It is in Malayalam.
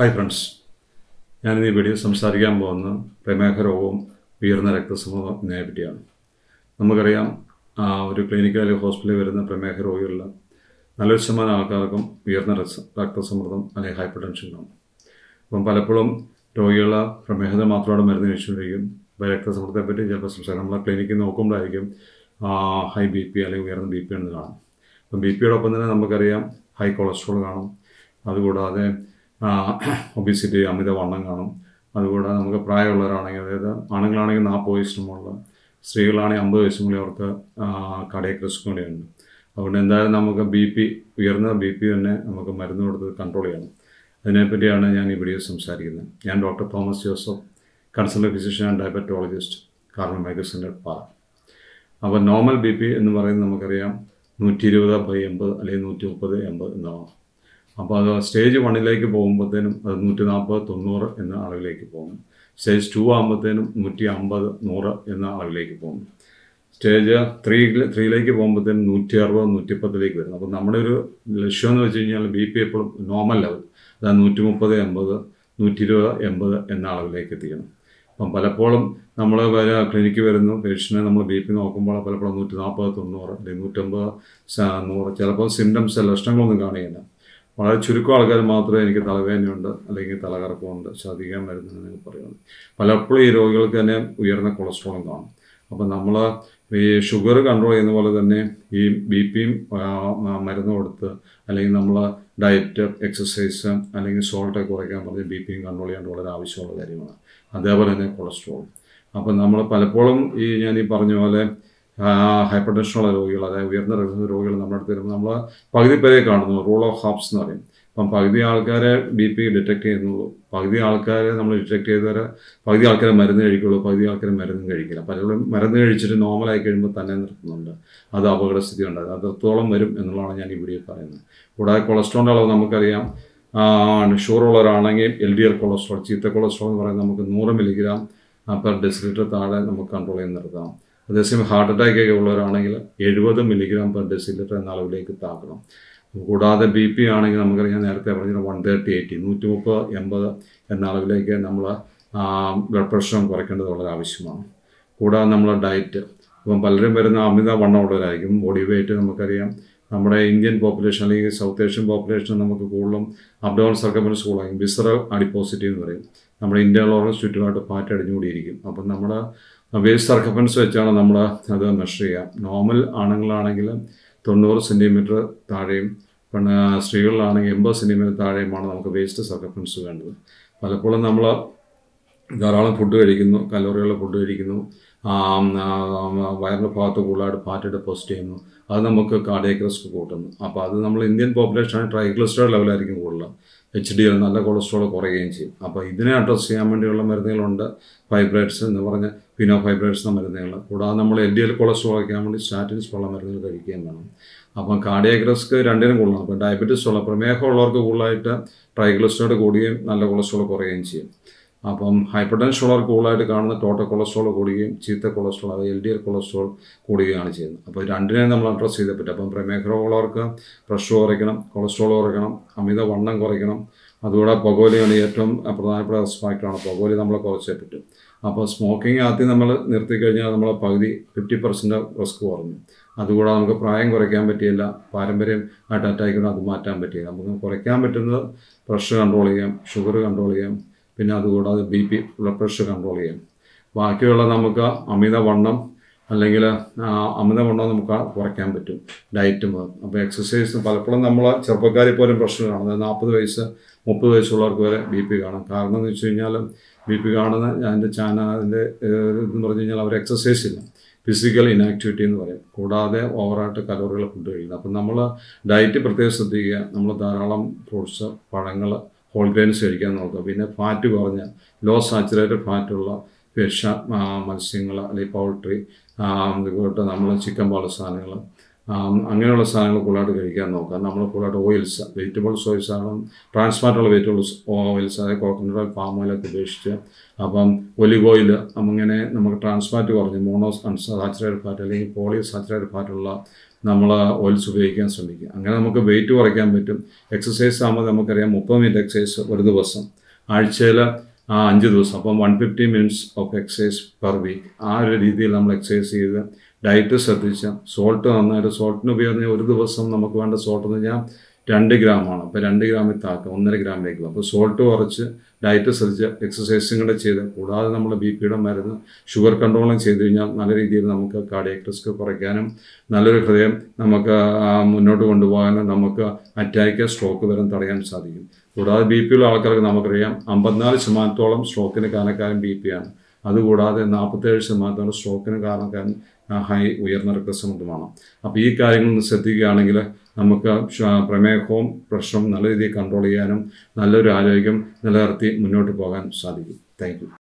ഹായ് ഫ്രണ്ട്സ് ഞാൻ ഈ വീഡിയോ സംസാരിക്കാൻ പോകുന്ന പ്രമേഹ രോഗവും ഉയർന്ന രക്തസമ്മർദ്ദത്തിനെ പറ്റിയാണ് നമുക്കറിയാം ഒരു ക്ലിനിക്കിൽ അല്ലെങ്കിൽ ഹോസ്പിറ്റലിൽ വരുന്ന പ്രമേഹ രോഗികളിൽ നല്ലൊരു ശതമാനം ആൾക്കാർക്കും ഉയർന്ന രക്തസമ്മർദ്ദം അല്ലെങ്കിൽ ഹൈപ്പർ ടെൻഷൻ കാണും അപ്പം പലപ്പോഴും രോഗികളെ പ്രമേഹത്തെ മാത്രമാണ് മരുന്ന് കഴിച്ചുകൊണ്ടിരിക്കും അപ്പോൾ രക്തസമ്മർദ്ദത്തെ പറ്റി ചിലപ്പോൾ സംസാരം നമ്മളെ ക്ലിനിക്കിൽ നോക്കുമ്പോഴായിരിക്കും ഹൈ ബി പി അല്ലെങ്കിൽ ഉയർന്ന ബി പി ആണെന്ന് കാണും അപ്പം ബി പിയോടൊപ്പം തന്നെ നമുക്കറിയാം ഹൈ കൊളസ്ട്രോൾ കാണും അതുകൂടാതെ ഒബിസിറ്റി വണ്ണം കാണും അതുപോലെ നമുക്ക് പ്രായമുള്ളവരാണെങ്കിൽ അതായത് ആണുങ്ങളാണെങ്കിൽ നാൽപ്പത് വയസ്സിന് മുകളിൽ സ്ത്രീകളാണെങ്കിൽ അമ്പത് വയസ്സിന് മുകളിൽ അവർക്ക് കാർഡിയക് റിസ്ക് കൂടെയുണ്ട് അതുകൊണ്ട് എന്തായാലും നമുക്ക് ബി പി ഉയർന്ന ബി പി തന്നെ നമുക്ക് മരുന്ന് കൊടുത്ത് കൺട്രോൾ ചെയ്യണം അതിനെപ്പറ്റിയാണ് ഞാൻ ഈ വീഡിയോ സംസാരിക്കുന്നത് ഞാൻ doctor Thomas Joseph consultant physician and diabetologist കാർബൺ മൈഗ്രസിൻ്റെ പാറ അപ്പോൾ നോർമൽ ബി പി എന്ന് പറയുന്നത് നമുക്കറിയാം നൂറ്റി ഇരുപത് ബൈ എൺപത് അല്ലെങ്കിൽ നൂറ്റി മുപ്പത് എൺപത് എന്നാണ് അപ്പോൾ അത് സ്റ്റേജ് വണ്ണിലേക്ക് പോകുമ്പോഴത്തേനും അത് നൂറ്റി നാൽപ്പത് തൊണ്ണൂറ് എന്ന അളവിലേക്ക് പോകും സ്റ്റേജ് ടു ആകുമ്പോഴത്തേനും നൂറ്റി അമ്പത് നൂറ് എന്ന അളവിലേക്ക് പോകും സ്റ്റേജ് ത്രീ ത്രീയിലേക്ക് പോകുമ്പോഴത്തേനും നൂറ്റി അറുപത് നൂറ്റിപ്പത്തിലേക്ക് വരുന്നു അപ്പോൾ നമ്മുടെ ഒരു ലക്ഷ്യം എന്ന് വെച്ച് കഴിഞ്ഞാൽ ബി പി എപ്പോഴും നോർമൽ ലെവൽ അതായത് നൂറ്റി മുപ്പത് എൺപത് നൂറ്റി ഇരുപത് എൺപത് എന്ന അളവിലേക്ക് എത്തിക്കണം അപ്പം പലപ്പോഴും നമ്മൾ വരെ ക്ലിനിക്ക് വരുന്നു പേഷ്യനെ നമ്മൾ ബി പി നോക്കുമ്പോൾ പലപ്പോഴും നൂറ്റി നാൽപ്പത് തൊണ്ണൂറ് അല്ലെങ്കിൽ നൂറ്റമ്പത് നൂറ് ചിലപ്പോൾ സിംറ്റംസ് ലക്ഷണങ്ങളൊന്നും കാണിക്കില്ല വളരെ ചുരുക്കം ആൾക്കാർ മാത്രമേ എനിക്ക് തലവേദനയുണ്ട് അല്ലെങ്കിൽ തലകറക്കമുണ്ട് ശ്രദ്ധിക്കാൻ നിങ്ങൾ പറയുന്നത് പലപ്പോഴും ഈ രോഗികൾക്ക് തന്നെ ഉയർന്ന കൊളസ്ട്രോളും കാണും അപ്പം നമ്മൾ ഈ ഷുഗർ കൺട്രോൾ ചെയ്യുന്ന പോലെ തന്നെ ഈ ബി പിയും മരുന്ന് കൊടുത്ത് അല്ലെങ്കിൽ നമ്മൾ ഡയറ്റ് എക്സസൈസ് അല്ലെങ്കിൽ സോൾട്ടൊക്കെ കുറയ്ക്കാൻ പറഞ്ഞ് ബി പിയും കൺട്രോൾ ചെയ്യേണ്ട വളരെ ആവശ്യമുള്ള കാര്യമാണ് അതേപോലെ തന്നെ കൊളസ്ട്രോൾ അപ്പം നമ്മൾ പലപ്പോഴും ഈ ഞാൻ ഈ പറഞ്ഞ പോലെ ഹൈപ്പർ ടെൻഷനുള്ള രോഗികൾ അതായത് ഉയർന്ന രക്തസമ്മ രോഗികൾ നമ്മുടെ അടുത്ത് വരുമ്പോൾ നമ്മൾ പകുതി പേരെ കാണുന്നു റൂൾ ഓഫ് ഹാപ്സ് എന്ന് പറയും അപ്പം പകുതി ആൾക്കാരെ ബി പി ഡിറ്റക്ട് ചെയ്യുന്നുള്ളൂ പകുതി ആൾക്കാരെ നമ്മൾ ഡിറ്റക്ട് ചെയ്തവരെ പകുതി ആൾക്കാരെ മരുന്ന് കഴിക്കുള്ളൂ പകുതി ആൾക്കാരെ മരുന്ന് കഴിക്കില്ല പലരും മരുന്ന് കഴിച്ചിട്ട് നോർമലായി കഴിയുമ്പോൾ തന്നെ നിർത്തുന്നുണ്ട് അത് അപകടസ്ഥിതി ഉണ്ടായത് അത്രത്തോളം വരും എന്നുള്ളതാണ് ഞാൻ ഇവിടെ പറയുന്നത് കൂടാതെ കൊളസ്ട്രോളിൻ്റെ അളവ് നമുക്കറിയാം ഉള്ളവരാണെങ്കിൽ എൽ ഡി എൽ കൊളസ്ട്രോൾ ചീത്ത കൊളസ്ട്രോൾ എന്ന് പറയുന്നത് നമുക്ക് നൂറ് മില്ലിഗ്രാം പെർ ഡെസിലിറ്റർ താഴെ നമുക്ക് കൺട്രോൾ ചെയ്ത് നിർത്താം അതേസമയം ഹാർട്ട് അറ്റാക്ക് ഒക്കെ ഉള്ളവരാണെങ്കിൽ എഴുപത് മില്ലിഗ്രാം പെർ ഡെസിലിറ്റർ എന്ന അളവിലേക്ക് താക്കണം കൂടാതെ ബി പി ആണെങ്കിൽ നമുക്കറിയാം നേരത്തെ പറഞ്ഞ വൺ തേർട്ടി എയ്റ്റി നൂറ്റി മുപ്പത് എൺപത് എന്ന അളവിലേക്ക് നമ്മൾ ബ്ലഡ് പ്രഷറും കുറയ്ക്കേണ്ടത് വളരെ ആവശ്യമാണ് കൂടാതെ നമ്മളെ ഡയറ്റ് ഇപ്പം പലരും വരുന്ന അമിത ഉള്ളവരായിരിക്കും ബോഡി വെയിറ്റ് നമുക്കറിയാം നമ്മുടെ ഇന്ത്യൻ പോപ്പുലേഷൻ അല്ലെങ്കിൽ സൗത്ത് ഏഷ്യൻ പോപ്പുലേഷൻ നമുക്ക് കൂടുതലും അബ്ഡോൺ സർക്കമ്പൻസ് കൂടുതലായിരിക്കും വിസറൽ അഡിപ്പോസിറ്റി എന്ന് പറയും നമ്മുടെ ഇന്ത്യൻ ഓർഗൻസ് ചുറ്റുമായിട്ട് പാറ്റ് അടിഞ്ഞുകൂടിയിരിക്കും അപ്പം നമ്മുടെ വേസ്റ്റ് സർക്കഫൻസ് വെച്ചാണ് നമ്മൾ അത് മെഷർ ചെയ്യുക നോർമൽ ആണുങ്ങളാണെങ്കിൽ തൊണ്ണൂറ് സെൻറ്റിമീറ്റർ താഴെയും പിന്നെ സ്ത്രീകളിലാണെങ്കിൽ എൺപത് സെൻറ്റിമീറ്റർ താഴെയുമാണ് നമുക്ക് വേസ്റ്റ് സർക്കഫൻസ് വേണ്ടത് പലപ്പോഴും നമ്മൾ ധാരാളം ഫുഡ് കഴിക്കുന്നു കലോറികളുടെ ഫുഡ് കഴിക്കുന്നു വയറിൻ്റെ ഭാഗത്ത് കൂടുതലായിട്ട് ഫാറ്റ് ഡെപ്പോസിറ്റ് ചെയ്യുന്നു അത് നമുക്ക് കാർഡിയക് റിസ്ക് കൂട്ടുന്നു അപ്പോൾ അത് നമ്മൾ ഇന്ത്യൻ പോപ്പുലേഷൻ ട്രൈഗ്ലിസ്റ്ററോഡ് ലെവലായിരിക്കും കൂടുതൽ എച്ച് ഡി എൽ നല്ല കൊളസ്ട്രോൾ കുറയുകയും ചെയ്യും അപ്പോൾ ഇതിനെ അഡ്രസ്സ് ചെയ്യാൻ വേണ്ടിയുള്ള മരുന്നുകളുണ്ട് ഫൈബ്രേറ്റ്സ് എന്ന് പറഞ്ഞ പിനോ ഫൈബ്രേറ്റ്സ് എന്ന മരുന്നുകൾ കൂടാതെ നമ്മൾ എൽ ഡി എൽ കൊളസ്ട്രോൾ വയ്ക്കാൻ വേണ്ടി സ്റ്റാറ്റിൻസ് ഉള്ള മരുന്നുകൾ കഴിക്കുകയും വേണം അപ്പം കാർഡിയക് റിസ്ക് രണ്ടിനും കൂടുതലാണ് അപ്പോൾ ഡയബറ്റീസ് ഉള്ള പ്രമേഹമുള്ളവർക്ക് കൂടുതലായിട്ട് ട്രൈഗ്ലിസ്റ്ററോഡ് കൂടുകയും നല്ല കൊളസ്ട്രോൾ കുറയുകയും ചെയ്യും അപ്പം ഉള്ളവർ കൂടുതലായിട്ട് കാണുന്ന ടോട്ടൽ കൊളസ്ട്രോൾ കൂടുകയും ചീത്ത കൊളസ്ട്രോൾ അത് എൽ ഡി എൽ കൊളസ്ട്രോൾ കൂടുകയാണ് ചെയ്യുന്നത് അപ്പോൾ രണ്ടിനെ നമ്മൾ അഡ്രസ്സ് ചെയ്തേ പറ്റും അപ്പം ഉള്ളവർക്ക് പ്രഷർ കുറയ്ക്കണം കൊളസ്ട്രോൾ കുറയ്ക്കണം അമിത വണ്ണം കുറയ്ക്കണം അതുകൂടെ പുകവലിയാണ് ഏറ്റവും പ്രധാനപ്പെട്ട റിസ്ക് ഫാക്ടറാണ് പുകവലി നമ്മളെ കുറച്ചേ പറ്റും അപ്പോൾ സ്മോക്കിംഗ് ആദ്യം നമ്മൾ നിർത്തി കഴിഞ്ഞാൽ നമ്മളെ പകുതി ഫിഫ്റ്റി പെർസെൻറ്റ് റിസ്ക് കുറഞ്ഞു അതുകൂടാതെ നമുക്ക് പ്രായം കുറയ്ക്കാൻ പറ്റിയില്ല പാരമ്പര്യം ആയിട്ട് അറ്റാക്കിക്കൊണ്ട് അത് മാറ്റാൻ പറ്റിയില്ല നമുക്ക് കുറയ്ക്കാൻ പറ്റുന്നത് പ്രഷർ കൺട്രോൾ ചെയ്യാം ഷുഗർ കൺട്രോൾ ചെയ്യാം പിന്നെ അതുകൂടാതെ B P blood pressure control ചെയ്യാം ബാക്കിയുള്ള നമുക്ക് അമിതവണ്ണം അല്ലെങ്കിൽ അമിതവണ്ണം നമുക്ക് കുറയ്ക്കാൻ പറ്റും ഡയറ്റും അപ്പോൾ എക്സസൈസ് പലപ്പോഴും നമ്മൾ ചെറുപ്പക്കാരെ പോലും പ്രശ്നം കാണുന്നത് നാൽപ്പത് വയസ്സ് മുപ്പത് വയസ്സുള്ളവർക്ക് വരെ ബി പി കാണും കാരണം എന്ന് വെച്ച് കഴിഞ്ഞാൽ ബി പി കാണുന്ന അതിൻ്റെ ചാന അതിൻ്റെ ഇതെന്ന് പറഞ്ഞു കഴിഞ്ഞാൽ അവർ എക്സസൈസ് ഇല്ല ഫിസിക്കൽ ഇനാക്ടിവിറ്റി എന്ന് പറയും കൂടാതെ ഓവറായിട്ട് കലോറികൾ ഫുഡ് കഴിക്കുന്നത് അപ്പം നമ്മൾ ഡയറ്റ് പ്രത്യേകം ശ്രദ്ധിക്കുക നമ്മൾ ധാരാളം ഫ്രൂട്ട്സ് പഴങ്ങൾ ഹോൾ ഗ്രെയിൻസ് കഴിക്കാൻ നോക്കുക പിന്നെ ഫാറ്റ് കുറഞ്ഞ ലോ സാച്ചുറേറ്റഡ് ഫാറ്റുള്ള ഫിഷ് മത്സ്യങ്ങൾ അല്ലെങ്കിൽ പൗൾട്രി ഇതുപോലത്തെ നമ്മൾ ചിക്കൻ പോലുള്ള സാധനങ്ങൾ അങ്ങനെയുള്ള സാധനങ്ങൾ കൂടുതലായിട്ട് കഴിക്കാൻ നോക്കാം നമ്മൾ കൂടുതലായിട്ട് ഓയിൽസ് വെജിറ്റബിൾസ് സോയിൽസ് ആണ് ട്രാൻസ്ഫാറ്റുള്ള വെജിറ്റബിൾസ് ഓയിൽസ് അതായത് കോക്കനട്ട് ഓയിൽ പാം ഓയിലൊക്കെ ഉപേക്ഷിച്ച് അപ്പം ഒലിവ് ഓയിൽ അങ്ങനെ നമുക്ക് ട്രാൻസ്ഫാറ്റ് കുറഞ്ഞ് മോണോ അൺസാച്ചുറേറ്റഡ് ഫാറ്റ് അല്ലെങ്കിൽ പോളിയോ സാച്ചുറേറ്റഡ് ഫാറ്റുള്ള നമ്മൾ ഓയിൽസ് ഉപയോഗിക്കാൻ ശ്രമിക്കുക അങ്ങനെ നമുക്ക് വെയിറ്റ് കുറയ്ക്കാൻ പറ്റും എക്സസൈസ് ആകുമ്പോൾ നമുക്കറിയാം മുപ്പത് മിനിറ്റ് എക്സസൈസ് ഒരു ദിവസം ആഴ്ചയിൽ ആ അഞ്ച് ദിവസം അപ്പം one fifty minutes of exercise per week ആ ഒരു രീതിയിൽ നമ്മൾ എക്സസൈസ് ചെയ്ത് ഡയറ്റ് ശ്രദ്ധിച്ചാൽ സോൾട്ട് നന്നായിട്ട് സോൾട്ടിന് ഉപയോഗിക്കുന്ന ഒരു ദിവസം നമുക്ക് വേണ്ട സോൾട്ട് എന്ന് പറഞ്ഞാൽ രണ്ട് ഗ്രാമാണ് അപ്പോൾ രണ്ട് ഗ്രാമിൽ താക്കുക ഒന്നര ഗ്രാമിലേക്ക് അപ്പോൾ സോൾട്ട് കുറച്ച് ഡയറ്റ് ശ്രദ്ധിച്ച് എക്സസൈസും കൂടെ ചെയ്ത് കൂടാതെ നമ്മൾ ബി പിയുടെ മരുന്ന് ഷുഗർ കൺട്രോളും ചെയ്തു കഴിഞ്ഞാൽ നല്ല രീതിയിൽ നമുക്ക് കാർഡിയക് റിസ്ക് കുറയ്ക്കാനും നല്ലൊരു ഹൃദയം നമുക്ക് മുന്നോട്ട് കൊണ്ടുപോകാനും നമുക്ക് അറ്റാക്ക് സ്ട്രോക്ക് വരെ തടയാൻ സാധിക്കും കൂടാതെ ബി പിയുള്ള ആൾക്കാർക്ക് നമുക്കറിയാം അമ്പത്തിനാല് ശതമാനത്തോളം സ്ട്രോക്കിന് കാരണക്കാരൻ ബി പി ആണ് അതുകൂടാതെ നാൽപ്പത്തേഴ് ശതമാനത്തോളം സ്ട്രോക്കിന് കാരണക്കാരൻ ഹൈ ഉയർന്ന രക്തസമ്മർദ്ദമാണ് അപ്പോൾ ഈ കാര്യങ്ങൾ ശ്രദ്ധിക്കുകയാണെങ്കിൽ നമുക്ക് പ്രമേഹവും പ്രഷറും നല്ല രീതിയിൽ കൺട്രോൾ ചെയ്യാനും നല്ലൊരു ആരോഗ്യം നിലനിർത്തി മുന്നോട്ട് പോകാൻ സാധിക്കും താങ്ക്